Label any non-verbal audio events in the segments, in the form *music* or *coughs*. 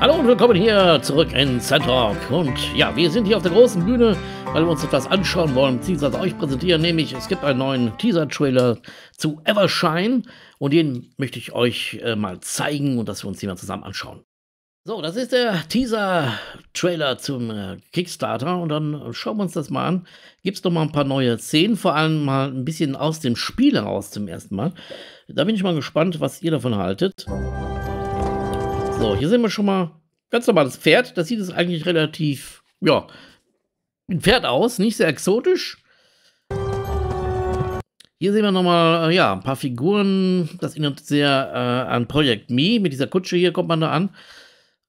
Hallo und willkommen hier zurück in Centrock. Und ja, wir sind hier auf der großen Bühne, weil wir uns etwas anschauen wollen, beziehungsweise euch präsentieren. Nämlich, es gibt einen neuen Teaser-Trailer zu Evershine und den möchte ich euch äh, mal zeigen und dass wir uns den mal zusammen anschauen. So, das ist der Teaser-Trailer zum äh, Kickstarter und dann schauen wir uns das mal an. Gibt es noch mal ein paar neue Szenen, vor allem mal ein bisschen aus dem Spiel heraus zum ersten Mal. Da bin ich mal gespannt, was ihr davon haltet. So, hier sehen wir schon mal ganz normales Pferd. Das sieht es eigentlich relativ, ja, ein Pferd aus, nicht sehr exotisch. Hier sehen wir nochmal, äh, ja, ein paar Figuren. Das erinnert sehr äh, an Project Me. Mit dieser Kutsche hier kommt man da an.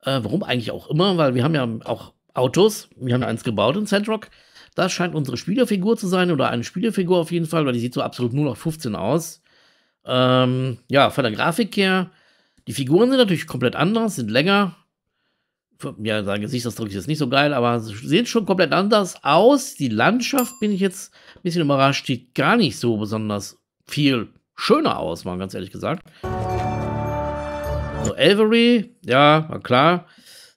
Äh, warum eigentlich auch immer, weil wir haben ja auch Autos. Wir haben eins gebaut in Sandrock. Das scheint unsere Spielerfigur zu sein oder eine Spielerfigur auf jeden Fall, weil die sieht so absolut 0 auf 15 aus. Ähm, ja, von der Grafik her die Figuren sind natürlich komplett anders, sind länger. Ja, sein Gesicht, das drücke ich jetzt nicht so geil, aber sehen schon komplett anders aus. Die Landschaft, bin ich jetzt ein bisschen überrascht, sieht gar nicht so besonders viel schöner aus, mal ganz ehrlich gesagt. So, Avery, ja, war klar.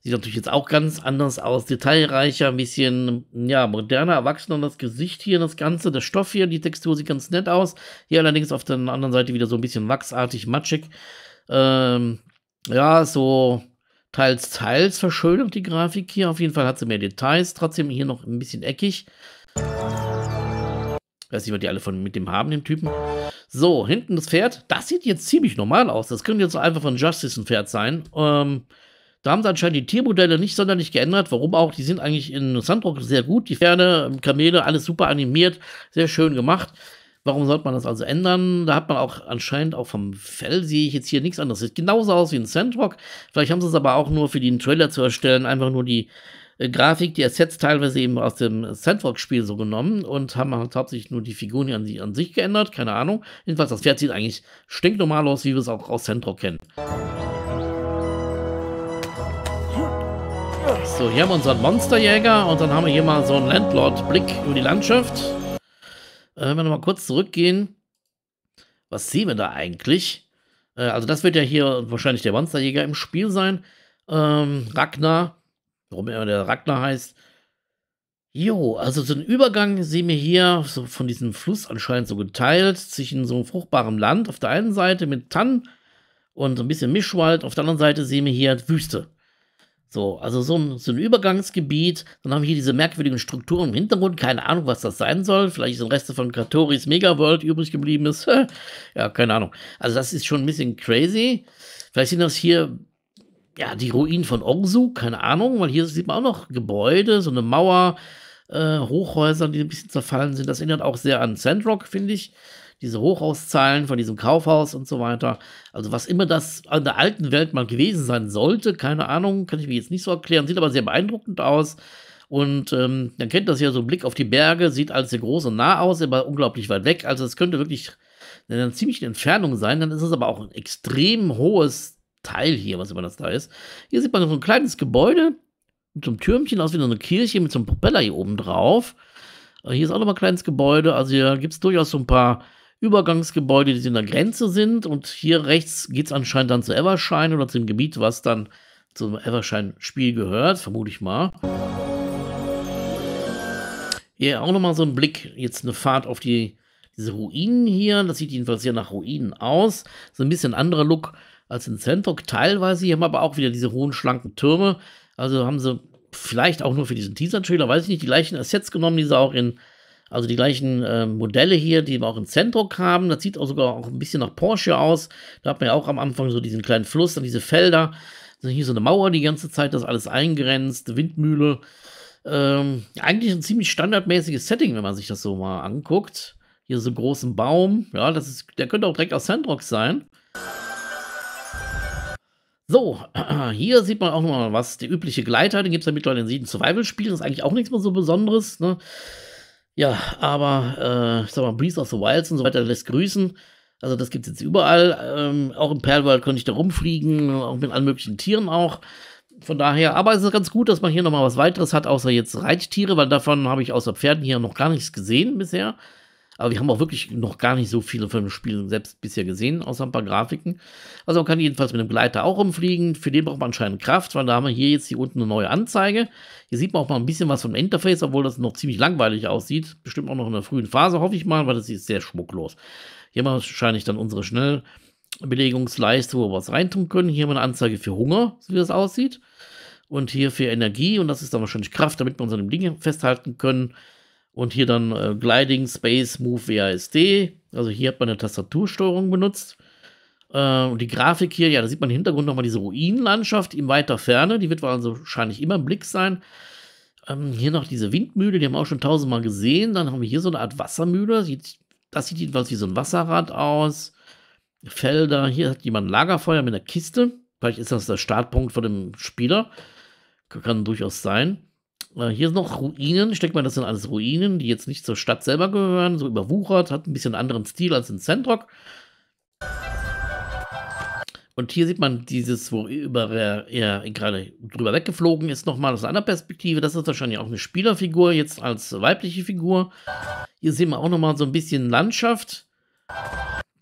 Sieht natürlich jetzt auch ganz anders aus, detailreicher, ein bisschen, ja, moderner, erwachsener das Gesicht hier, das Ganze, der Stoff hier, die Textur sieht ganz nett aus. Hier allerdings auf der anderen Seite wieder so ein bisschen wachsartig, matschig ähm, ja, so teils, teils verschönert die Grafik hier. Auf jeden Fall hat sie mehr Details, trotzdem hier noch ein bisschen eckig. weiß nicht, was die alle von, mit dem haben, den Typen. So, hinten das Pferd. Das sieht jetzt ziemlich normal aus. Das könnte jetzt einfach von Justice ein Pferd sein. Ähm, da haben sie anscheinend die Tiermodelle nicht sonderlich geändert. Warum auch? Die sind eigentlich in Sandrock sehr gut. Die Pferde, Kamele, alles super animiert, sehr schön gemacht. Warum sollte man das also ändern? Da hat man auch anscheinend auch vom Fell sehe ich jetzt hier nichts anderes. Sieht genauso aus wie ein Sandrock. Vielleicht haben sie es aber auch nur für den Trailer zu erstellen, einfach nur die äh, Grafik, die Assets teilweise eben aus dem Sandrock-Spiel so genommen und haben halt hauptsächlich nur die Figuren an, die an sich geändert. Keine Ahnung. Jedenfalls, das Pferd sieht eigentlich stinknormal aus, wie wir es auch aus Sandrock kennen. So, hier haben wir unseren Monsterjäger und dann haben wir hier mal so einen Landlord-Blick über die Landschaft. Äh, wenn wir nochmal kurz zurückgehen, was sehen wir da eigentlich? Äh, also das wird ja hier wahrscheinlich der Monsterjäger im Spiel sein. Ähm, Ragnar, warum immer der Ragnar heißt. Jo, also so einen Übergang sehen wir hier so von diesem Fluss anscheinend so geteilt zwischen so einem fruchtbaren Land auf der einen Seite mit Tannen und so ein bisschen Mischwald, auf der anderen Seite sehen wir hier Wüste. So, also so ein, so ein Übergangsgebiet. Dann haben wir hier diese merkwürdigen Strukturen im Hintergrund. Keine Ahnung, was das sein soll. Vielleicht sind Reste von Katoris Megaworld übrig geblieben ist. *laughs* ja, keine Ahnung. Also das ist schon ein bisschen crazy. Vielleicht sind das hier ja, die Ruinen von Orsu. Keine Ahnung, weil hier sieht man auch noch Gebäude, so eine Mauer, äh, Hochhäuser, die ein bisschen zerfallen sind. Das erinnert auch sehr an Sandrock, finde ich diese Hochhauszahlen von diesem Kaufhaus und so weiter. Also was immer das an der alten Welt mal gewesen sein sollte, keine Ahnung, kann ich mir jetzt nicht so erklären, sieht aber sehr beeindruckend aus. Und ähm, dann kennt das ja so Blick auf die Berge, sieht alles sehr groß und nah aus, aber unglaublich weit weg. Also es könnte wirklich eine ziemliche Entfernung sein. Dann ist es aber auch ein extrem hohes Teil hier, was immer das da ist. Hier sieht man so ein kleines Gebäude mit so einem Türmchen aus wie so eine Kirche mit so einem Propeller hier oben drauf. Äh, hier ist auch nochmal ein kleines Gebäude. Also hier gibt es durchaus so ein paar Übergangsgebäude, die in der Grenze sind. Und hier rechts geht es anscheinend dann zu Evershine oder zu dem Gebiet, was dann zum Evershine-Spiel gehört, vermute ich mal. Hier auch nochmal so ein Blick, jetzt eine Fahrt auf die, diese Ruinen hier. Das sieht jedenfalls hier nach Ruinen aus. So ein bisschen anderer Look als in Centok teilweise. Hier haben aber auch wieder diese hohen, schlanken Türme. Also haben sie vielleicht auch nur für diesen Teaser-Trailer, weiß ich nicht, die gleichen Assets genommen, die sie auch in also die gleichen äh, Modelle hier, die wir auch im Zentrum haben. Das sieht auch sogar auch ein bisschen nach Porsche aus. Da hat man ja auch am Anfang so diesen kleinen Fluss, dann diese Felder. Dann also hier so eine Mauer die ganze Zeit, das alles eingrenzt, Windmühle. Ähm, eigentlich ein ziemlich standardmäßiges Setting, wenn man sich das so mal anguckt. Hier so einen großen Baum. Ja, das ist, der könnte auch direkt aus Sandrock sein. So, *clears throat* hier sieht man auch nochmal was. Der übliche Gleiter, den gibt es ja mittlerweile in sieben survival spielen Das ist eigentlich auch nichts mehr so Besonderes. Ne? Ja, aber äh, ich sag mal, Breath of the Wilds und so weiter lässt grüßen. Also das gibt es jetzt überall. Ähm, auch im Perlwald konnte ich da rumfliegen, auch mit allen möglichen Tieren auch. Von daher, aber es ist ganz gut, dass man hier nochmal was weiteres hat, außer jetzt Reittiere, weil davon habe ich außer Pferden hier noch gar nichts gesehen bisher. Aber wir haben auch wirklich noch gar nicht so viele von den Spielen selbst bisher gesehen, außer ein paar Grafiken. Also man kann jedenfalls mit einem Gleiter auch umfliegen. Für den braucht man anscheinend Kraft, weil da haben wir hier jetzt hier unten eine neue Anzeige. Hier sieht man auch mal ein bisschen was vom Interface, obwohl das noch ziemlich langweilig aussieht. Bestimmt auch noch in der frühen Phase, hoffe ich mal, weil das ist sehr schmucklos. Hier haben wir wahrscheinlich dann unsere Schnellbelegungsleiste, wo wir was reintun können. Hier haben wir eine Anzeige für Hunger, so wie das aussieht. Und hier für Energie, und das ist dann wahrscheinlich Kraft, damit wir uns an dem Ding festhalten können und hier dann äh, Gliding Space Move WASD. Also hier hat man eine Tastatursteuerung benutzt. Äh, und die Grafik hier, ja, da sieht man im Hintergrund nochmal diese Ruinenlandschaft in weiter Ferne. Die wird also wahrscheinlich immer im Blick sein. Ähm, hier noch diese Windmühle, die haben wir auch schon tausendmal gesehen. Dann haben wir hier so eine Art Wassermühle. das sieht etwas wie so ein Wasserrad aus. Felder, hier hat jemand ein Lagerfeuer mit einer Kiste. Vielleicht ist das der Startpunkt von dem Spieler. Kann durchaus sein. Äh, hier sind noch Ruinen. Ich denke mal, das sind alles Ruinen, die jetzt nicht zur Stadt selber gehören. So überwuchert, hat ein bisschen anderen Stil als in Centrock. Und hier sieht man dieses, wo über er gerade drüber weggeflogen ist, nochmal aus einer Perspektive. Das ist wahrscheinlich auch eine Spielerfigur, jetzt als weibliche Figur. Hier sehen wir auch nochmal so ein bisschen Landschaft.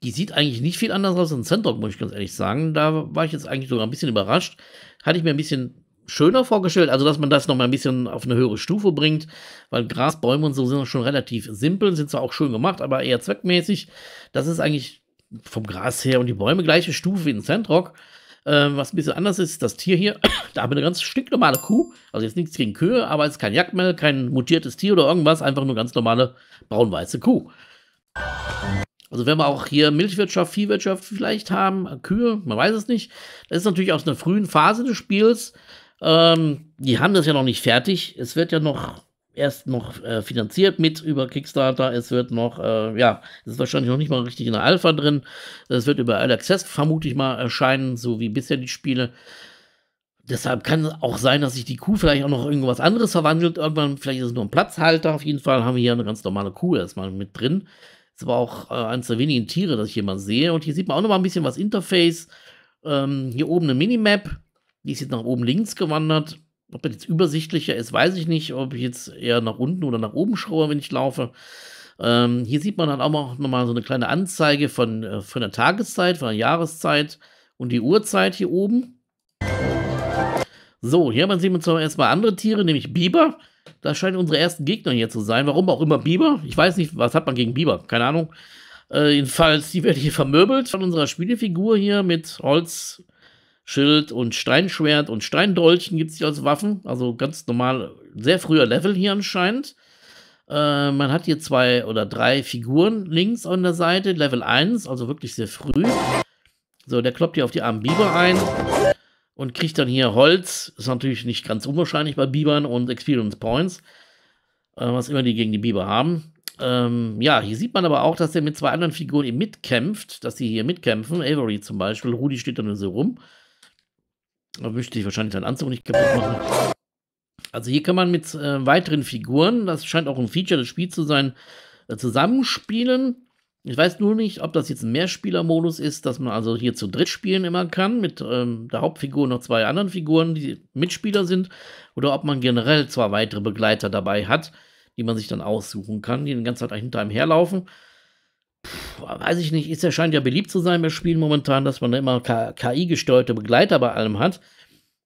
Die sieht eigentlich nicht viel anders aus als in Centrock, muss ich ganz ehrlich sagen. Da war ich jetzt eigentlich sogar ein bisschen überrascht. Hatte ich mir ein bisschen schöner vorgestellt, also dass man das nochmal ein bisschen auf eine höhere Stufe bringt, weil Grasbäume und so sind schon relativ simpel, sind zwar auch schön gemacht, aber eher zweckmäßig. Das ist eigentlich vom Gras her und die Bäume gleiche Stufe wie in Sandrock. Ähm, was ein bisschen anders ist, das Tier hier, *coughs* da haben wir eine ganz stinknormale Kuh, also jetzt nichts gegen Kühe, aber es ist kein Jagdmel, kein mutiertes Tier oder irgendwas, einfach nur ganz normale braun-weiße Kuh. Also wenn wir auch hier Milchwirtschaft, Viehwirtschaft vielleicht haben, Kühe, man weiß es nicht, das ist natürlich aus einer frühen Phase des Spiels, ähm, die haben das ja noch nicht fertig. Es wird ja noch erst noch äh, finanziert mit über Kickstarter. Es wird noch, äh, ja, es ist wahrscheinlich noch nicht mal richtig in der Alpha drin. Es wird über All Access vermutlich mal erscheinen, so wie bisher die Spiele. Deshalb kann es auch sein, dass sich die Kuh vielleicht auch noch irgendwas anderes verwandelt. Irgendwann, vielleicht ist es nur ein Platzhalter. Auf jeden Fall haben wir hier eine ganz normale Kuh erstmal mit drin. Ist aber auch äh, eines der wenigen Tiere, das ich hier mal sehe. Und hier sieht man auch noch mal ein bisschen was Interface. Ähm, hier oben eine Minimap die ist jetzt nach oben links gewandert. Ob das jetzt übersichtlicher ist, weiß ich nicht. Ob ich jetzt eher nach unten oder nach oben schraube, wenn ich laufe. Ähm, hier sieht man dann halt auch nochmal so eine kleine Anzeige von, äh, von der Tageszeit, von der Jahreszeit und die Uhrzeit hier oben. So, hier haben wir man zwar erstmal andere Tiere, nämlich Biber. Das scheinen unsere ersten Gegner hier zu sein. Warum auch immer Biber? Ich weiß nicht, was hat man gegen Biber? Keine Ahnung. Äh, jedenfalls, die werde hier vermöbelt von unserer Spielefigur hier mit Holz, Schild und Steinschwert und Steindolchen gibt es hier als Waffen. Also ganz normal, sehr früher Level hier anscheinend. Äh, man hat hier zwei oder drei Figuren links an der Seite. Level 1, also wirklich sehr früh. So, der kloppt hier auf die armen Biber ein und kriegt dann hier Holz. Ist natürlich nicht ganz unwahrscheinlich bei Bibern und Experience Points. Äh, was immer die gegen die Biber haben. Ähm, ja, hier sieht man aber auch, dass er mit zwei anderen Figuren eben mitkämpft, dass sie hier mitkämpfen. Avery zum Beispiel, Rudi steht dann nur so rum. Da möchte ich wahrscheinlich seinen Anzug nicht kaputt machen. Also hier kann man mit äh, weiteren Figuren, das scheint auch ein Feature des Spiels zu sein, äh, zusammenspielen. Ich weiß nur nicht, ob das jetzt ein Mehrspielermodus ist, dass man also hier zu dritt spielen immer kann, mit ähm, der Hauptfigur und noch zwei anderen Figuren, die Mitspieler sind, oder ob man generell zwei weitere Begleiter dabei hat, die man sich dann aussuchen kann, die den ganzen Tag hinter einem herlaufen. Puh, weiß ich nicht, ist ja scheint ja beliebt zu sein bei Spielen momentan, dass man immer KI-gesteuerte Begleiter bei allem hat.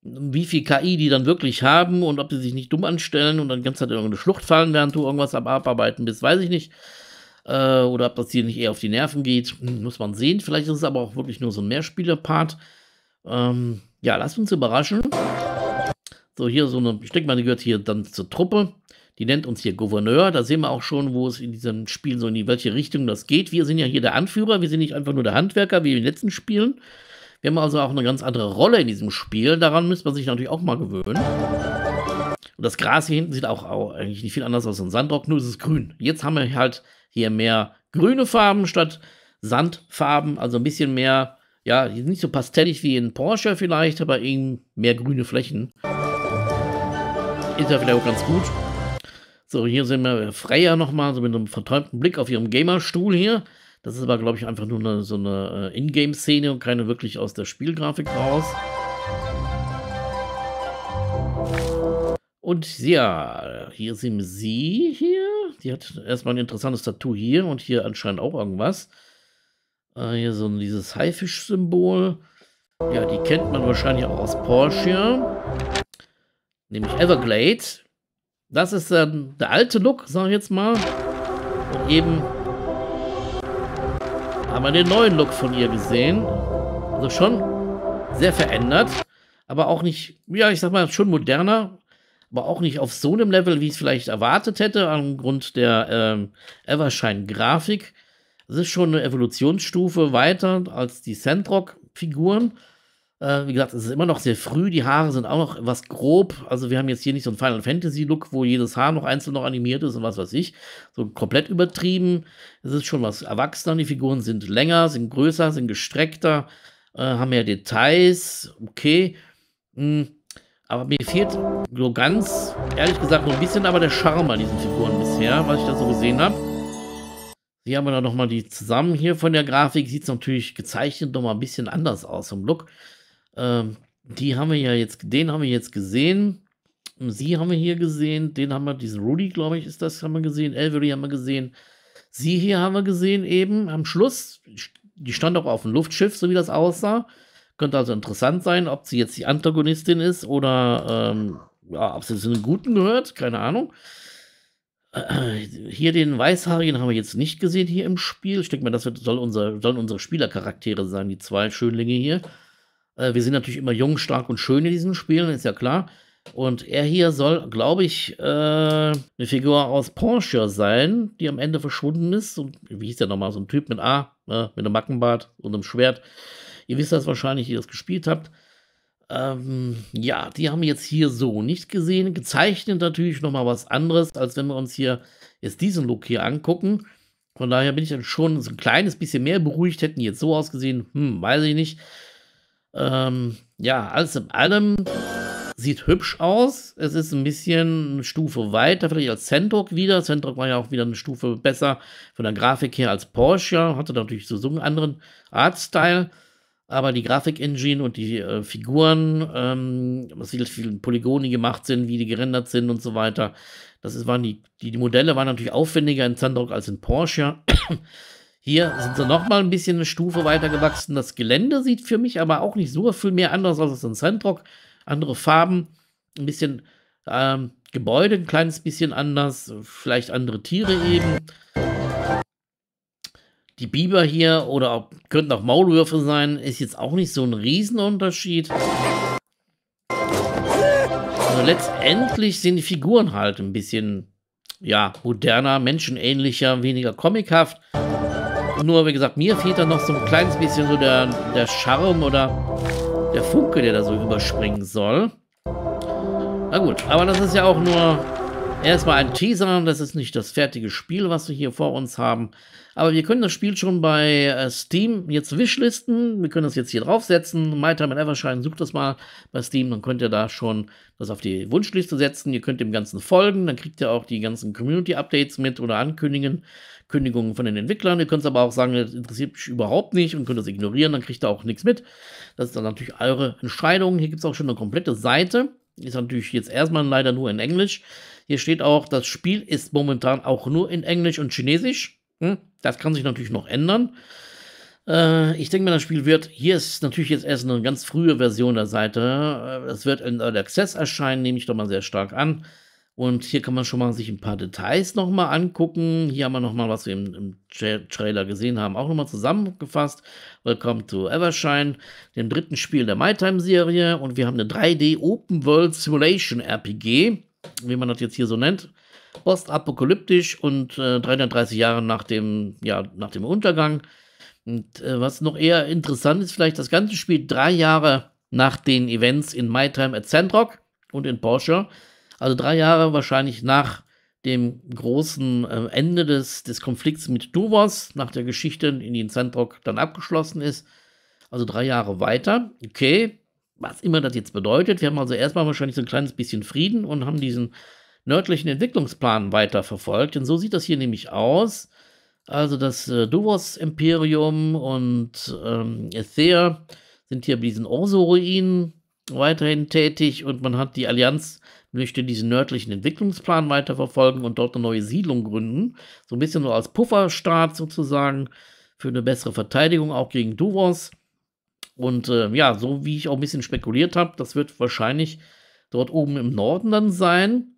Wie viel KI die dann wirklich haben und ob die sich nicht dumm anstellen und dann ganz Zeit halt in irgendeine Schlucht fallen, während du irgendwas am Abarbeiten bist, weiß ich nicht. Äh, oder ob das dir nicht eher auf die Nerven geht, muss man sehen. Vielleicht ist es aber auch wirklich nur so ein Mehrspieler-Part. Ähm, ja, lasst uns überraschen. So, hier so eine, ich denke mal, die gehört hier dann zur Truppe. Die nennt uns hier Gouverneur. Da sehen wir auch schon, wo es in diesem Spiel so in welche Richtung das geht. Wir sind ja hier der Anführer. Wir sind nicht einfach nur der Handwerker, wie in den letzten Spielen. Wir haben also auch eine ganz andere Rolle in diesem Spiel. Daran müsste man sich natürlich auch mal gewöhnen. Und das Gras hier hinten sieht auch eigentlich nicht viel anders aus als ein Sandrock, nur ist es grün. Jetzt haben wir halt hier mehr grüne Farben statt Sandfarben, also ein bisschen mehr, ja, nicht so pastellig wie in Porsche vielleicht, aber eben mehr grüne Flächen. Ist ja vielleicht auch ganz gut. So, hier sehen wir äh, Freya nochmal, so mit einem verträumten Blick auf ihrem Gamerstuhl hier. Das ist aber, glaube ich, einfach nur eine, so eine äh, Ingame-Szene und keine wirklich aus der Spielgrafik raus. Und ja, hier sehen wir sie hier. Die hat erstmal ein interessantes Tattoo hier und hier anscheinend auch irgendwas. Äh, hier so dieses Haifisch-Symbol. Ja, die kennt man wahrscheinlich auch aus Porsche. Nämlich Everglade. Das ist äh, der alte Look, sag ich jetzt mal. Und eben haben wir den neuen Look von ihr gesehen. Also schon sehr verändert, aber auch nicht, ja, ich sag mal, schon moderner, aber auch nicht auf so einem Level, wie ich es vielleicht erwartet hätte, aufgrund der ähm, Evershine-Grafik. Es ist schon eine Evolutionsstufe weiter als die Sandrock-Figuren. Äh, wie gesagt, es ist immer noch sehr früh, die Haare sind auch noch was grob. Also wir haben jetzt hier nicht so einen Final Fantasy-Look, wo jedes Haar noch einzeln noch animiert ist und was weiß ich. So komplett übertrieben. Es ist schon was Erwachsener. Die Figuren sind länger, sind größer, sind gestreckter, äh, haben mehr Details. Okay. Mhm. Aber mir fehlt so ganz, ehrlich gesagt, nur ein bisschen aber der Charme an diesen Figuren bisher, was ich da so gesehen habe. Hier haben wir dann nochmal die zusammen hier von der Grafik. Sieht es natürlich gezeichnet nochmal ein bisschen anders aus vom Look. Ähm, die haben wir ja jetzt, den haben wir jetzt gesehen. Sie haben wir hier gesehen, den haben wir, diesen Rudy, glaube ich, ist das, haben wir gesehen. Elvery haben wir gesehen. Sie hier haben wir gesehen eben am Schluss. Die stand auch auf dem Luftschiff, so wie das aussah. Könnte also interessant sein, ob sie jetzt die Antagonistin ist oder ähm, ja, ob sie zu den Guten gehört, keine Ahnung. hier den Weißhaarigen haben wir jetzt nicht gesehen hier im Spiel. Ich denke mal, das soll unser, sollen unsere Spielercharaktere sein, die zwei Schönlinge hier. Äh, wir sind natürlich immer jung, stark und schön in diesen Spielen, ist ja klar. Und er hier soll, glaube ich, äh, eine Figur aus Porsche sein, die am Ende verschwunden ist. Und wie hieß der nochmal? So ein Typ mit A, äh, mit einem Mackenbart und einem Schwert. Ihr wisst das wahrscheinlich, ihr das gespielt habt. Ähm, ja, die haben wir jetzt hier so nicht gesehen. Gezeichnet natürlich nochmal was anderes, als wenn wir uns hier jetzt diesen Look hier angucken. Von daher bin ich dann schon so ein kleines bisschen mehr beruhigt. Hätten die jetzt so ausgesehen, hm, weiß ich nicht. Ähm, ja, alles in allem sieht hübsch aus. Es ist ein bisschen eine Stufe weiter, vielleicht als Centroc wieder. Centroc war ja auch wieder eine Stufe besser von der Grafik her als Porsche. Hatte natürlich so einen anderen Artstyle. Aber die Grafik-Engine und die äh, Figuren, ähm, was viele, viele Polygone gemacht sind, wie die gerendert sind und so weiter, das ist, waren die, die, die Modelle waren natürlich aufwendiger in Sandrock als in Porsche. Hier sind sie nochmal ein bisschen eine Stufe weiter gewachsen. Das Gelände sieht für mich aber auch nicht so viel mehr anders aus als in Sandrock. Andere Farben, ein bisschen ähm, Gebäude, ein kleines bisschen anders, vielleicht andere Tiere eben. Die Biber hier oder auch, könnten auch Maulwürfe sein, ist jetzt auch nicht so ein Riesenunterschied. Also letztendlich sind die Figuren halt ein bisschen, ja, moderner, menschenähnlicher, weniger comichaft. Nur, wie gesagt, mir fehlt da noch so ein kleines bisschen so der, der Charme oder der Funke, der da so überspringen soll. Na gut, aber das ist ja auch nur erstmal ein Teaser. Das ist nicht das fertige Spiel, was wir hier vor uns haben. Aber wir können das Spiel schon bei äh, Steam jetzt wishlisten. Wir können das jetzt hier draufsetzen. My Time in Evershine, sucht das mal bei Steam. Dann könnt ihr da schon das auf die Wunschliste setzen. Ihr könnt dem Ganzen folgen. Dann kriegt ihr auch die ganzen Community-Updates mit oder ankündigen. Kündigungen von den Entwicklern. Ihr könnt es aber auch sagen, das interessiert mich überhaupt nicht und könnt das ignorieren, dann kriegt ihr auch nichts mit. Das ist dann natürlich eure Entscheidung. Hier gibt es auch schon eine komplette Seite. Ist natürlich jetzt erstmal leider nur in Englisch. Hier steht auch, das Spiel ist momentan auch nur in Englisch und Chinesisch. Hm? Das kann sich natürlich noch ändern. Äh, ich denke mir, das Spiel wird, hier ist natürlich jetzt erst eine ganz frühe Version der Seite. Äh, es wird in Early Access erscheinen, nehme ich doch mal sehr stark an. Und hier kann man schon mal sich ein paar Details nochmal angucken. Hier haben wir nochmal, was wir im, im Trailer gesehen haben, auch nochmal zusammengefasst. Welcome to Evershine, dem dritten Spiel der MyTime-Serie. Und wir haben eine 3D Open World Simulation RPG, wie man das jetzt hier so nennt. Postapokalyptisch und äh, 330 Jahre nach dem, ja, nach dem Untergang. Und äh, was noch eher interessant ist, vielleicht das ganze Spiel drei Jahre nach den Events in MyTime at Sandrock und in Porsche. Also drei Jahre wahrscheinlich nach dem großen ähm, Ende des, des Konflikts mit Duvos, nach der Geschichte, in die Sandrock dann abgeschlossen ist. Also drei Jahre weiter. Okay, was immer das jetzt bedeutet. Wir haben also erstmal wahrscheinlich so ein kleines bisschen Frieden und haben diesen nördlichen Entwicklungsplan weiterverfolgt. Denn so sieht das hier nämlich aus. Also das äh, Duvos-Imperium und ähm, Ether sind hier bei diesen Orso-Ruinen weiterhin tätig und man hat die Allianz möchte diesen nördlichen Entwicklungsplan weiterverfolgen und dort eine neue Siedlung gründen. So ein bisschen nur als Pufferstaat sozusagen für eine bessere Verteidigung auch gegen Duvos. Und äh, ja, so wie ich auch ein bisschen spekuliert habe, das wird wahrscheinlich dort oben im Norden dann sein.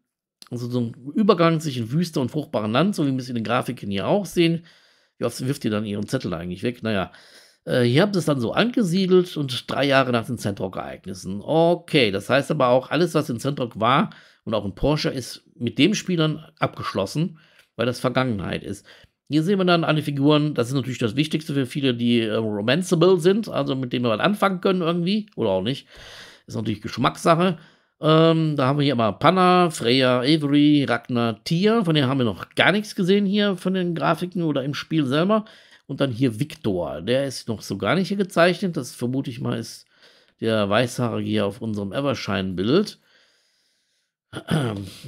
Also so ein Übergang zwischen Wüste und fruchtbaren Land, so wie wir es in den Grafiken hier auch sehen. Wie oft wirft ihr dann ihren Zettel eigentlich weg? Naja, äh, hier habt sie es dann so angesiedelt und drei Jahre nach den centrock ereignissen Okay, das heißt aber auch, alles, was in Centrock war und auch in Porsche, ist mit dem Spielern abgeschlossen, weil das Vergangenheit ist. Hier sehen wir dann alle Figuren, das ist natürlich das Wichtigste für viele, die äh, romanceable sind, also mit denen wir was anfangen können irgendwie, oder auch nicht. Ist natürlich Geschmackssache. Ähm, da haben wir hier mal Panna, Freya, Avery, Ragnar, Tia. Von denen haben wir noch gar nichts gesehen hier von den Grafiken oder im Spiel selber. Und dann hier Victor. Der ist noch so gar nicht hier gezeichnet. Das vermute ich mal ist der Weißhaarige hier auf unserem Evershine-Bild. *clears throat*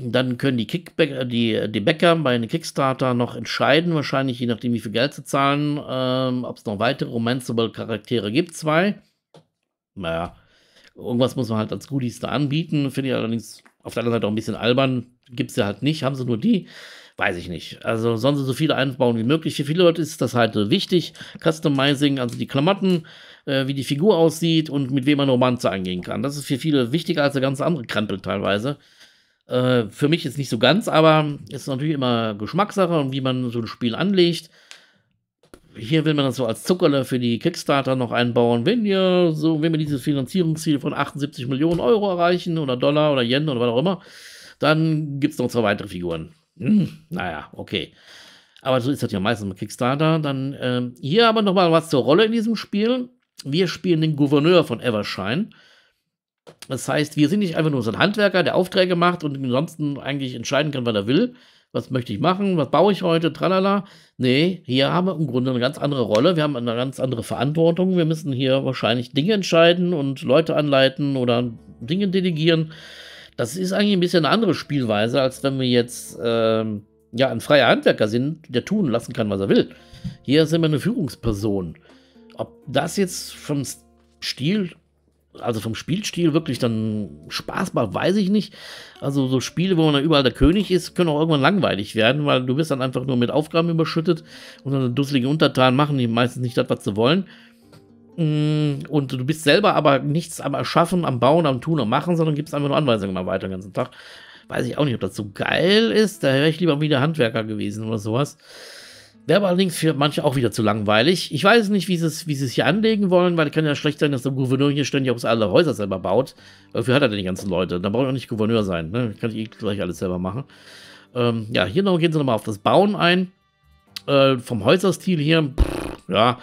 Dann können die, Kickbacker, äh, die, die Bäcker bei den Kickstarter noch entscheiden, wahrscheinlich je nachdem, wie viel Geld sie zahlen, ähm, ob es noch weitere romanceable Charaktere gibt. Zwei. Naja, Irgendwas muss man halt als Goodies da anbieten. Finde ich allerdings auf der anderen Seite auch ein bisschen albern. Gibt es ja halt nicht, haben sie nur die. Weiß ich nicht. Also sollen sie so viele einbauen wie möglich. Für viele Leute ist das halt wichtig. Customizing, also die Klamotten, äh, wie die Figur aussieht und mit wem man Romanze eingehen kann. Das ist für viele wichtiger als der ganze andere Krempel teilweise. Äh, für mich jetzt nicht so ganz, aber ist natürlich immer Geschmackssache und wie man so ein Spiel anlegt. Hier will man das so als Zuckerle für die Kickstarter noch einbauen. Wenn wir so, wenn wir dieses Finanzierungsziel von 78 Millionen Euro erreichen oder Dollar oder Yen oder was auch immer, dann gibt es noch zwei weitere Figuren. Hm, naja, okay. Aber so ist das ja meistens mit Kickstarter. Dann ähm, hier aber nochmal was zur Rolle in diesem Spiel. Wir spielen den Gouverneur von Evershine. Das heißt, wir sind nicht einfach nur so ein Handwerker, der Aufträge macht und ansonsten eigentlich entscheiden kann, was er will, was möchte ich machen, was baue ich heute, tralala. Nee, hier haben wir im Grunde eine ganz andere Rolle, wir haben eine ganz andere Verantwortung. Wir müssen hier wahrscheinlich Dinge entscheiden und Leute anleiten oder Dinge delegieren. Das ist eigentlich ein bisschen eine andere Spielweise, als wenn wir jetzt ähm, ja, ein freier Handwerker sind, der tun lassen kann, was er will. Hier sind wir eine Führungsperson. Ob das jetzt vom Stil also vom Spielstil wirklich dann Spaß macht, weiß ich nicht. Also so Spiele, wo man dann überall der König ist, können auch irgendwann langweilig werden, weil du wirst dann einfach nur mit Aufgaben überschüttet und dann dusselige Untertanen machen die meistens nicht das, was sie wollen. Mm, und du bist selber aber nichts am Erschaffen, am Bauen, am Tun, am Machen, sondern gibst einfach nur Anweisungen mal weiter den ganzen Tag. Weiß ich auch nicht, ob das so geil ist. Da wäre ich lieber wieder Handwerker gewesen oder sowas. Wäre allerdings für manche auch wieder zu langweilig. Ich weiß nicht, wie sie es, wie es hier anlegen wollen, weil es kann ja schlecht sein, dass der Gouverneur hier ständig auch alle Häuser selber baut. Dafür hat er denn die ganzen Leute. Da brauche ich auch nicht Gouverneur sein. Ne? Kann ich eh gleich alles selber machen. Ähm, ja, hier noch gehen sie nochmal auf das Bauen ein. Äh, vom Häuserstil hier, pff, ja,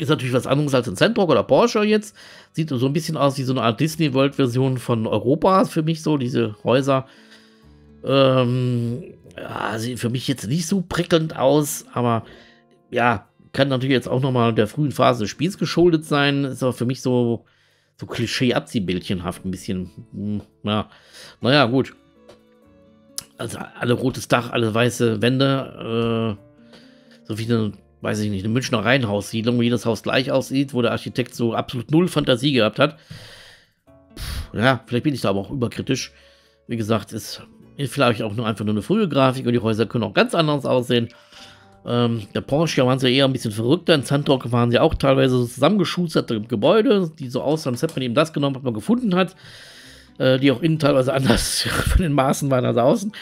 ist natürlich was anderes als ein Sandrock oder Porsche jetzt. Sieht so ein bisschen aus wie so eine Art Disney World Version von Europa für mich so, diese Häuser. Ähm, ja, sieht für mich jetzt nicht so prickelnd aus, aber ja, kann natürlich jetzt auch nochmal der frühen Phase des Spiels geschuldet sein. Ist aber für mich so, so klischee-Abziehbildchenhaft ein bisschen. Hm, ja, naja, gut. Also alle rotes Dach, alle weiße Wände, äh, so wie eine, weiß ich nicht, eine Münchner Reihenhaussiedlung, wo jedes Haus gleich aussieht, wo der Architekt so absolut null Fantasie gehabt hat. Puh, ja, vielleicht bin ich da aber auch überkritisch. Wie gesagt, ist ist vielleicht auch nur einfach nur eine frühe Grafik und die Häuser können auch ganz anders aussehen. Ähm, der Porsche waren sie eher ein bisschen verrückter. In Sandrock waren sie auch teilweise so zusammengeschusterte Gebäude, die so aussahen, als hätte man eben das genommen, was man gefunden hat. Äh, die auch innen teilweise *laughs* anders von den Maßen waren als außen.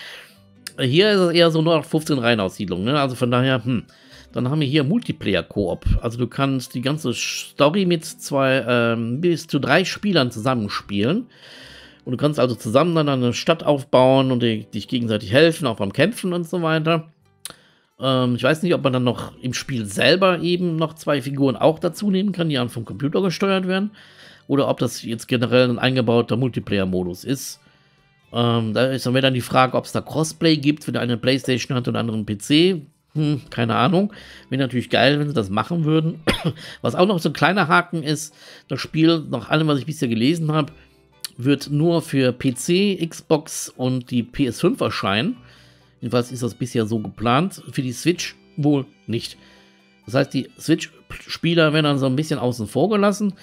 Hier ist es eher so nur noch 15 Reihenaussiedlung. Ne? Also von daher, hm. Dann haben wir hier Multiplayer-Koop. Also du kannst die ganze Story mit zwei ähm, bis zu drei Spielern zusammenspielen. Und du kannst also zusammen dann eine Stadt aufbauen und dich gegenseitig helfen, auch beim Kämpfen und so weiter. Ähm, ich weiß nicht, ob man dann noch im Spiel selber eben noch zwei Figuren auch dazu nehmen kann, die dann vom Computer gesteuert werden. Oder ob das jetzt generell ein eingebauter Multiplayer-Modus ist. Ähm, da ist dann wieder die Frage, ob es da Crossplay gibt, wenn der eine Playstation hat und anderen PC. Hm, keine Ahnung. Wäre natürlich geil, wenn sie das machen würden. *coughs* was auch noch so ein kleiner Haken ist, das Spiel, nach allem, was ich bisher gelesen habe, wird nur für PC, Xbox und die PS5 erscheinen. Jedenfalls ist das bisher so geplant. Für die Switch wohl nicht. Das heißt, die Switch-Spieler werden dann so ein bisschen außen vor gelassen.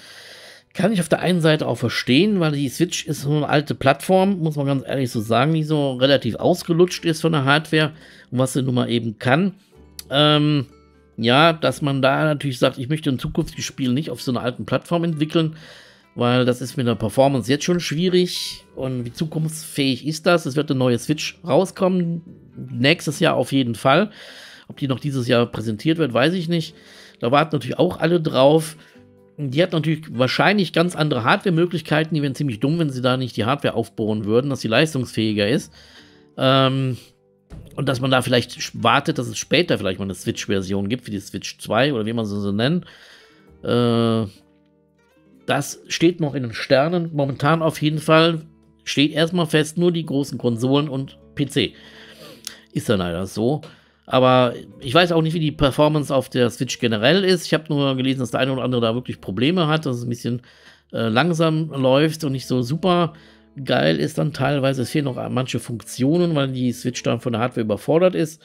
Kann ich auf der einen Seite auch verstehen, weil die Switch ist so eine alte Plattform, muss man ganz ehrlich so sagen, die so relativ ausgelutscht ist von der Hardware und was sie nun mal eben kann. Ähm, ja, dass man da natürlich sagt, ich möchte ein zukünftiges Spiel nicht auf so einer alten Plattform entwickeln, weil das ist mit der Performance jetzt schon schwierig. Und wie zukunftsfähig ist das? Es wird eine neue Switch rauskommen, nächstes Jahr auf jeden Fall. Ob die noch dieses Jahr präsentiert wird, weiß ich nicht. Da warten natürlich auch alle drauf. Die hat natürlich wahrscheinlich ganz andere Hardware-Möglichkeiten. Die wären ziemlich dumm, wenn sie da nicht die Hardware aufbohren würden, dass sie leistungsfähiger ist. Ähm, und dass man da vielleicht wartet, dass es später vielleicht mal eine Switch-Version gibt, wie die Switch 2 oder wie man sie so nennt. Äh, das steht noch in den Sternen. Momentan auf jeden Fall steht erstmal fest, nur die großen Konsolen und PC. Ist ja leider so. Aber ich weiß auch nicht, wie die Performance auf der Switch generell ist. Ich habe nur gelesen, dass der eine oder andere da wirklich Probleme hat, dass es ein bisschen äh, langsam läuft und nicht so super geil ist dann teilweise. Es fehlen noch manche Funktionen, weil die Switch dann von der Hardware überfordert ist.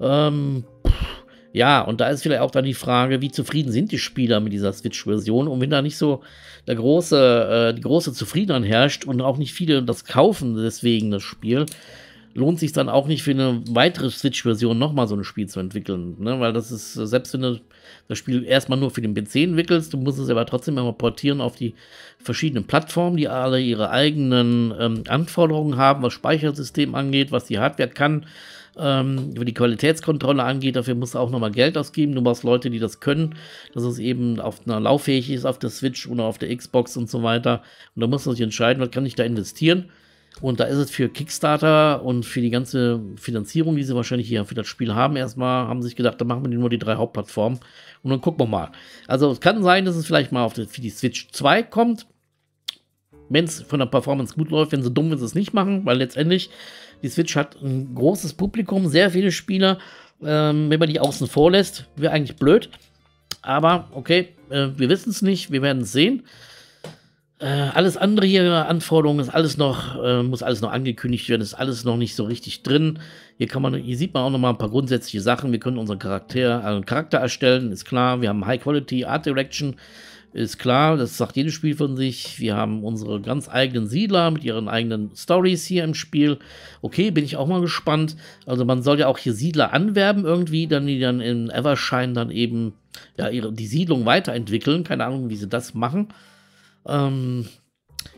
Ähm, pff ja, und da ist vielleicht auch dann die Frage, wie zufrieden sind die Spieler mit dieser Switch-Version? Und wenn da nicht so der große, äh, die große Zufriedenheit herrscht und auch nicht viele das kaufen, deswegen das Spiel, lohnt sich dann auch nicht für eine weitere Switch-Version nochmal so ein Spiel zu entwickeln. Ne? Weil das ist, selbst wenn du das Spiel erstmal nur für den PC entwickelst, du musst es aber trotzdem immer portieren auf die verschiedenen Plattformen, die alle ihre eigenen ähm, Anforderungen haben, was Speichersystem angeht, was die Hardware kann, ähm, die Qualitätskontrolle angeht. Dafür musst du auch nochmal Geld ausgeben. Du brauchst Leute, die das können, dass es eben auf einer lauffähig ist, auf der Switch oder auf der Xbox und so weiter. Und da musst du dich entscheiden, was kann ich da investieren. Und da ist es für Kickstarter und für die ganze Finanzierung, die sie wahrscheinlich hier für das Spiel haben, erstmal haben sie sich gedacht, da machen wir nur die drei Hauptplattformen und dann gucken wir mal. Also es kann sein, dass es vielleicht mal auf die, für die Switch 2 kommt, wenn es von der Performance gut läuft, wenn sie dumm, ist, es nicht machen, weil letztendlich die Switch hat ein großes Publikum, sehr viele Spieler. Ähm, wenn man die außen vor lässt, wäre eigentlich blöd. Aber okay, äh, wir wissen es nicht, wir werden es sehen. Äh, alles andere hier, Anforderungen, ist alles noch, äh, muss alles noch angekündigt werden, ist alles noch nicht so richtig drin. Hier kann man, hier sieht man auch noch mal ein paar grundsätzliche Sachen. Wir können unseren Charakter, äh, Charakter erstellen, ist klar. Wir haben High Quality Art Direction. Ist klar, das sagt jedes Spiel von sich. Wir haben unsere ganz eigenen Siedler mit ihren eigenen Stories hier im Spiel. Okay, bin ich auch mal gespannt. Also man soll ja auch hier Siedler anwerben irgendwie, dann die dann in Evershine dann eben ja, ihre, die Siedlung weiterentwickeln. Keine Ahnung, wie sie das machen. Ähm,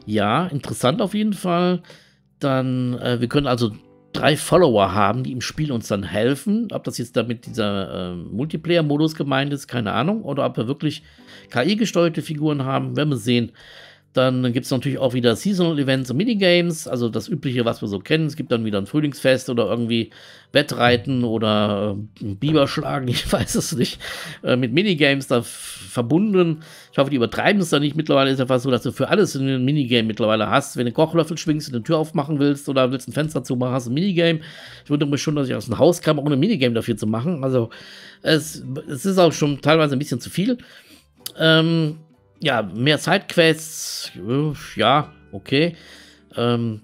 ja, interessant auf jeden Fall. Dann, äh, wir können also drei Follower haben, die im Spiel uns dann helfen. Ob das jetzt damit dieser äh, Multiplayer-Modus gemeint ist, keine Ahnung. Oder ob wir wirklich KI-gesteuerte Figuren haben, werden wir sehen. Dann gibt es natürlich auch wieder Seasonal Events und Minigames, also das Übliche, was wir so kennen. Es gibt dann wieder ein Frühlingsfest oder irgendwie Wettreiten oder ähm, Biber schlagen, *laughs* ich weiß es nicht, äh, mit Minigames da verbunden. Ich hoffe, die übertreiben es da nicht. Mittlerweile ist es einfach so, dass du für alles ein Minigame mittlerweile hast. Wenn du einen Kochlöffel schwingst und eine Tür aufmachen willst oder willst ein Fenster zumachen, hast du ein Minigame. Ich wundere mich schon, dass ich aus dem Haus kam, ohne ein Minigame dafür zu machen. Also es, es ist auch schon teilweise ein bisschen zu viel. Ähm, ja, mehr Sidequests, ja, okay. Ähm,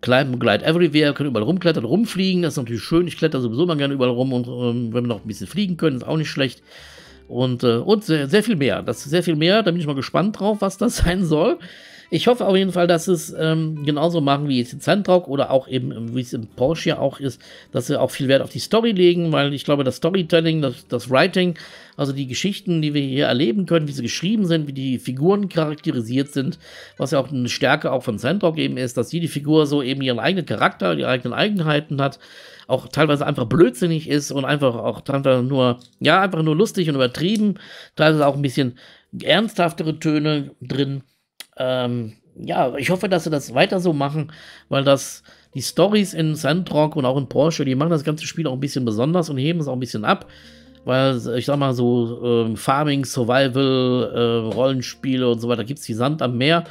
Climb Glide Everywhere, können überall rumklettern, rumfliegen, das ist natürlich schön. Ich kletter sowieso mal gerne überall rum und ähm, wenn wir noch ein bisschen fliegen können, ist auch nicht schlecht. Und, äh, und sehr, sehr viel mehr. Das ist sehr viel mehr, da bin ich mal gespannt drauf, was das *laughs* sein soll. Ich hoffe auf jeden Fall, dass es ähm, genauso machen, wie es in Sandrock oder auch eben, ähm, wie es in Porsche auch ist, dass sie auch viel Wert auf die Story legen, weil ich glaube, das Storytelling, das, das Writing, also die Geschichten, die wir hier erleben können, wie sie geschrieben sind, wie die Figuren charakterisiert sind, was ja auch eine Stärke auch von Sandrock eben ist, dass jede Figur so eben ihren eigenen Charakter, ihre eigenen Eigenheiten hat, auch teilweise einfach blödsinnig ist und einfach auch teilweise nur, ja, einfach nur lustig und übertrieben, teilweise auch ein bisschen ernsthaftere Töne drin ähm, ja, ich hoffe, dass sie das weiter so machen, weil das die Stories in Sandrock und auch in Porsche, die machen das ganze Spiel auch ein bisschen besonders und heben es auch ein bisschen ab, weil ich sag mal so ähm, Farming, Survival, äh, Rollenspiele und so weiter gibt es wie Sand am Meer.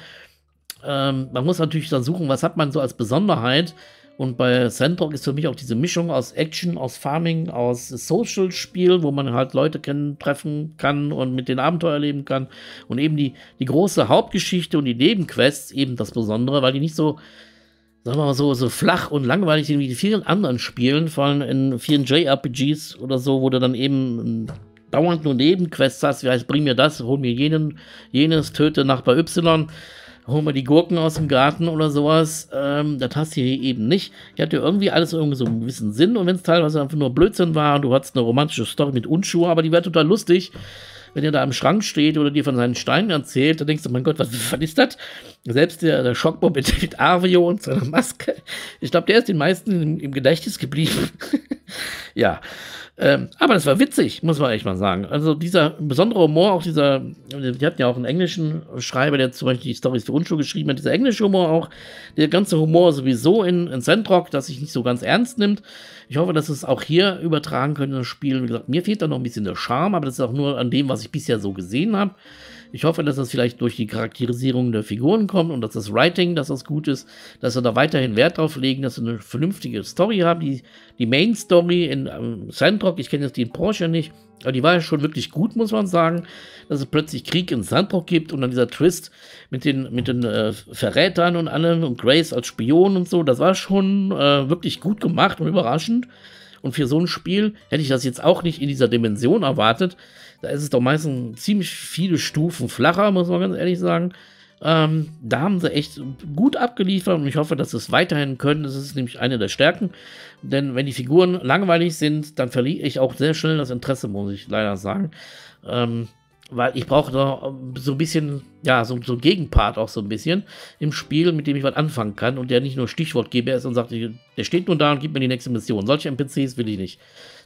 Ähm, man muss natürlich dann suchen, was hat man so als Besonderheit und bei Sandrock ist für mich auch diese Mischung aus Action, aus Farming, aus Social-Spiel, wo man halt Leute kennen, treffen kann und mit den Abenteuer erleben kann. Und eben die, die große Hauptgeschichte und die Nebenquests eben das Besondere, weil die nicht so, sagen wir mal so, so flach und langweilig sind wie die vielen anderen Spielen, vor allem in vielen JRPGs oder so, wo du dann eben dauernd nur Nebenquests hast, wie heißt, bring mir das, hol mir jenen, jenes, töte Nachbar Y hol mal die Gurken aus dem Garten oder sowas. Ähm, das hast du hier eben nicht. Hier hat ja irgendwie alles irgendwie so einen gewissen Sinn. Und wenn es teilweise einfach nur Blödsinn war und du hattest eine romantische Story mit Unschuhe, aber die wäre total lustig, wenn er da im Schrank steht oder dir von seinen Steinen erzählt, dann denkst du, mein Gott, was, was ist das? Selbst der, der Schockbomb mit, mit Avio und seiner Maske, ich glaube, der ist den meisten im, im Gedächtnis geblieben. *laughs* ja, ähm, aber das war witzig, muss man echt mal sagen. Also dieser besondere Humor, auch dieser, die hatten ja auch einen englischen Schreiber, der zum Beispiel die Stories für Unschuld geschrieben hat, dieser englische Humor auch, der ganze Humor sowieso in, in Sandrock, dass sich nicht so ganz ernst nimmt. Ich hoffe, dass es auch hier übertragen können, das Spiel. Wie gesagt, mir fehlt da noch ein bisschen der Charme, aber das ist auch nur an dem, was ich bisher so gesehen habe. Ich hoffe, dass das vielleicht durch die Charakterisierung der Figuren kommt und dass das Writing, dass das gut ist, dass sie da weiterhin Wert drauf legen, dass sie eine vernünftige Story haben. Die, die Main Story in ähm, Sandrock, ich kenne jetzt die in Porsche nicht, aber die war ja schon wirklich gut, muss man sagen, dass es plötzlich Krieg in Sandrock gibt und dann dieser Twist mit den, mit den äh, Verrätern und allem und Grace als Spion und so, das war schon äh, wirklich gut gemacht und überraschend. Und für so ein Spiel hätte ich das jetzt auch nicht in dieser Dimension erwartet, da ist es doch meistens ziemlich viele Stufen flacher, muss man ganz ehrlich sagen. Ähm, da haben sie echt gut abgeliefert und ich hoffe, dass sie es weiterhin können. Das ist nämlich eine der Stärken. Denn wenn die Figuren langweilig sind, dann verliere ich auch sehr schnell das Interesse, muss ich leider sagen. Ähm, weil ich brauche da ähm, so ein bisschen, ja, so, so ein Gegenpart auch so ein bisschen im Spiel, mit dem ich was anfangen kann und der nicht nur Stichwortgeber ist und sagt, der steht nur da und gibt mir die nächste Mission. Solche NPCs will ich nicht.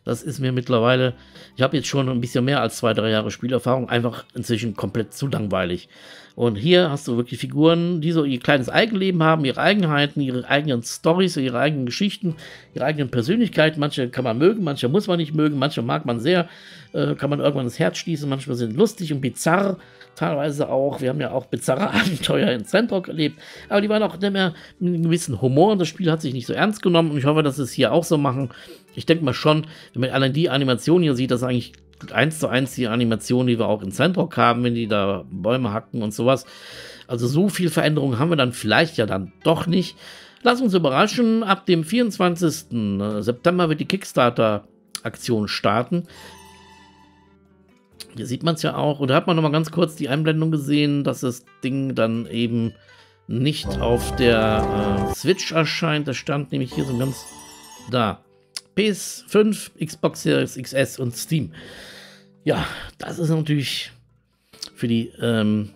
Das ist mir mittlerweile, ich habe jetzt schon ein bisschen mehr als zwei, drei Jahre Spielerfahrung, einfach inzwischen komplett zu langweilig. Und hier hast du wirklich Figuren, die so ihr kleines Eigenleben haben, ihre Eigenheiten, ihre eigenen Stories, ihre eigenen Geschichten, ihre eigenen Persönlichkeiten. Manche kann man mögen, manche muss man nicht mögen, manche mag man sehr, äh, kann man irgendwann ins Herz schließen. Manchmal sind lustig und bizarr, teilweise auch. Wir haben ja auch bizarre *laughs* Abenteuer in Sandrock erlebt, aber die waren auch nicht mehr mit einem gewissen Humor. und Das Spiel hat sich nicht so ernst genommen und ich hoffe, dass sie es hier auch so machen. Ich denke mal schon, wenn man allein die Animation hier sieht, das ist eigentlich eins zu eins die Animation, die wir auch in Sandrock haben, wenn die da Bäume hacken und sowas. Also so viel Veränderung haben wir dann vielleicht ja dann doch nicht. Lass uns überraschen, ab dem 24. Äh, September wird die Kickstarter-Aktion starten. Hier sieht man es ja auch. Und da hat man nochmal ganz kurz die Einblendung gesehen, dass das Ding dann eben nicht auf der äh, Switch erscheint. Das stand nämlich hier so ganz da. PS5, Xbox Series XS und Steam. Ja, das ist natürlich für die ähm,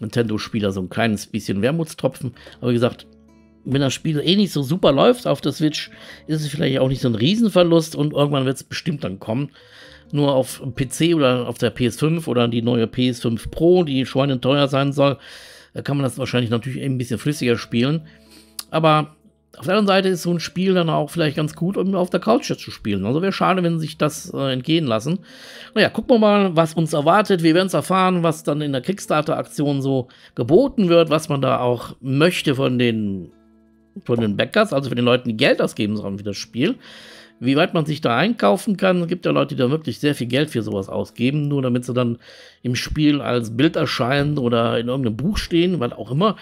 Nintendo-Spieler so ein kleines bisschen Wermutstropfen. Aber wie gesagt, wenn das Spiel eh nicht so super läuft auf der Switch, ist es vielleicht auch nicht so ein Riesenverlust und irgendwann wird es bestimmt dann kommen. Nur auf PC oder auf der PS5 oder die neue PS5 Pro, die schweineteuer sein soll, äh, kann man das wahrscheinlich natürlich ein bisschen flüssiger spielen. Aber auf der anderen Seite ist so ein Spiel dann auch vielleicht ganz gut, um auf der Couch zu spielen. Also wäre schade, wenn sich das äh, entgehen lassen. Naja, gucken wir mal, was uns erwartet. Wir werden es erfahren, was dann in der Kickstarter-Aktion so geboten wird, was man da auch möchte von den, von den Backers, also von den Leuten, die Geld ausgeben sollen für das Spiel. Wie weit man sich da einkaufen kann, es gibt ja Leute, die da wirklich sehr viel Geld für sowas ausgeben, nur damit sie dann im Spiel als Bild erscheinen oder in irgendeinem Buch stehen, was auch immer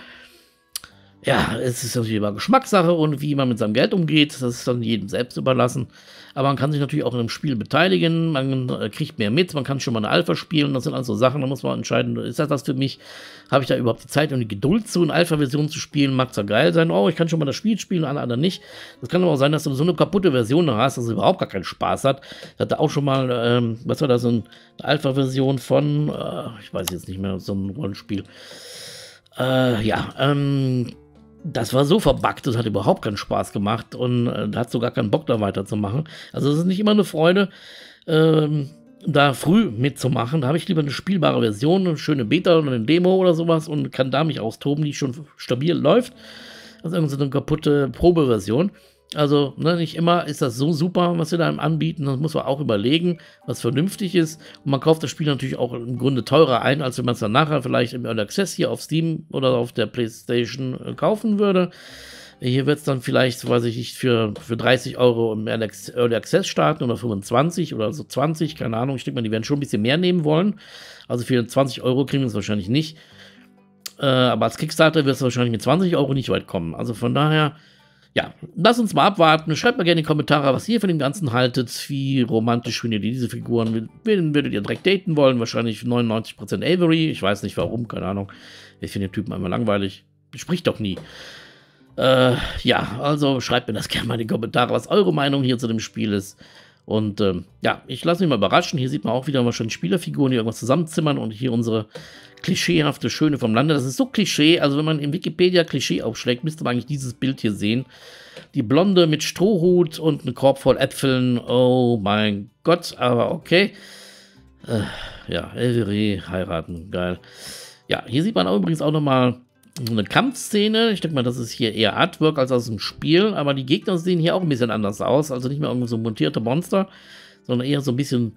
ja, es ist natürlich immer Geschmackssache und wie man mit seinem Geld umgeht, das ist dann jedem selbst überlassen. Aber man kann sich natürlich auch in einem Spiel beteiligen, man äh, kriegt mehr mit, man kann schon mal eine Alpha spielen, das sind alles so Sachen, da muss man entscheiden, ist das das für mich? Habe ich da überhaupt die Zeit und die Geduld zu, eine Alpha-Version zu spielen? Mag zwar geil sein, oh, ich kann schon mal das Spiel spielen, alle anderen nicht. Das kann aber auch sein, dass du so eine kaputte Version hast, dass es überhaupt gar keinen Spaß hat. Ich hatte auch schon mal, ähm, was war das, so eine Alpha-Version von, äh, ich weiß jetzt nicht mehr, so ein Rollenspiel. Äh, ja, ähm, das war so verbackt, das hat überhaupt keinen Spaß gemacht und äh, da hat sogar keinen Bock da weiterzumachen. Also es ist nicht immer eine Freude, ähm, da früh mitzumachen. Da habe ich lieber eine spielbare Version, eine schöne Beta oder eine Demo oder sowas und kann da mich austoben, die schon stabil läuft, Also irgendeine kaputte Probeversion. Also ne, nicht immer ist das so super, was sie da einem anbieten. Das muss man auch überlegen, was vernünftig ist. Und man kauft das Spiel natürlich auch im Grunde teurer ein, als wenn man es dann nachher vielleicht im Early Access hier auf Steam oder auf der PlayStation äh, kaufen würde. Hier wird es dann vielleicht, weiß ich nicht, für, für 30 Euro im Early Access starten oder 25 oder so 20, keine Ahnung. Ich denke mal, die werden schon ein bisschen mehr nehmen wollen. Also für 20 Euro kriegen wir es wahrscheinlich nicht. Äh, aber als Kickstarter wird es wahrscheinlich mit 20 Euro nicht weit kommen. Also von daher ja, lasst uns mal abwarten. Schreibt mal gerne in die Kommentare, was ihr von dem Ganzen haltet. Wie romantisch findet ihr diese Figuren? Wen würdet ihr direkt daten wollen? Wahrscheinlich 99% Avery. Ich weiß nicht warum, keine Ahnung. Ich finde den Typen einmal langweilig. Spricht doch nie. Äh, ja, also schreibt mir das gerne mal in die Kommentare, was eure Meinung hier zu dem Spiel ist. Und ähm, ja, ich lasse mich mal überraschen. Hier sieht man auch wieder mal schon Spielerfiguren, die irgendwas zusammenzimmern und hier unsere klischeehafte Schöne vom Lande. Das ist so Klischee. Also wenn man in Wikipedia Klischee aufschlägt, müsste man eigentlich dieses Bild hier sehen. Die Blonde mit Strohhut und einem Korb voll Äpfeln. Oh mein Gott, aber okay. Äh, ja, Elvery heiraten, geil. Ja, hier sieht man auch übrigens auch nochmal so eine Kampfszene. Ich denke mal, das ist hier eher Artwork als aus dem Spiel, aber die Gegner sehen hier auch ein bisschen anders aus. Also nicht mehr irgendwie so montierte Monster, sondern eher so ein bisschen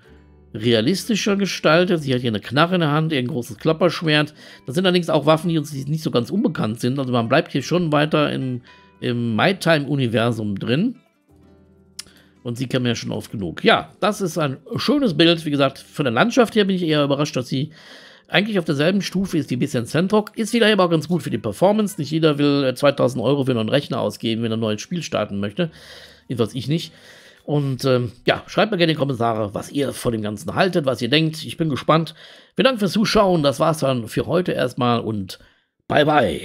realistischer gestaltet. Sie hat hier eine Knarre in der Hand, ihr ein großes Klapperschwert. Das sind allerdings auch Waffen, die uns nicht so ganz unbekannt sind. Also man bleibt hier schon weiter im, im MyTime-Universum drin. Und sie kennen wir ja schon oft genug. Ja, das ist ein schönes Bild. Wie gesagt, von der Landschaft her bin ich eher überrascht, dass sie eigentlich auf derselben Stufe ist wie bisher Centrock. Ist wieder aber auch ganz gut für die Performance. Nicht jeder will 2000 äh, Euro für einen Rechner ausgeben, wenn er ein neues Spiel starten möchte. Jedenfalls ich nicht. Und ähm, ja, schreibt mir gerne in die Kommentare, was ihr von dem Ganzen haltet, was ihr denkt. Ich bin gespannt. Vielen Dank fürs Zuschauen. Das war's dann für heute erstmal und bye bye.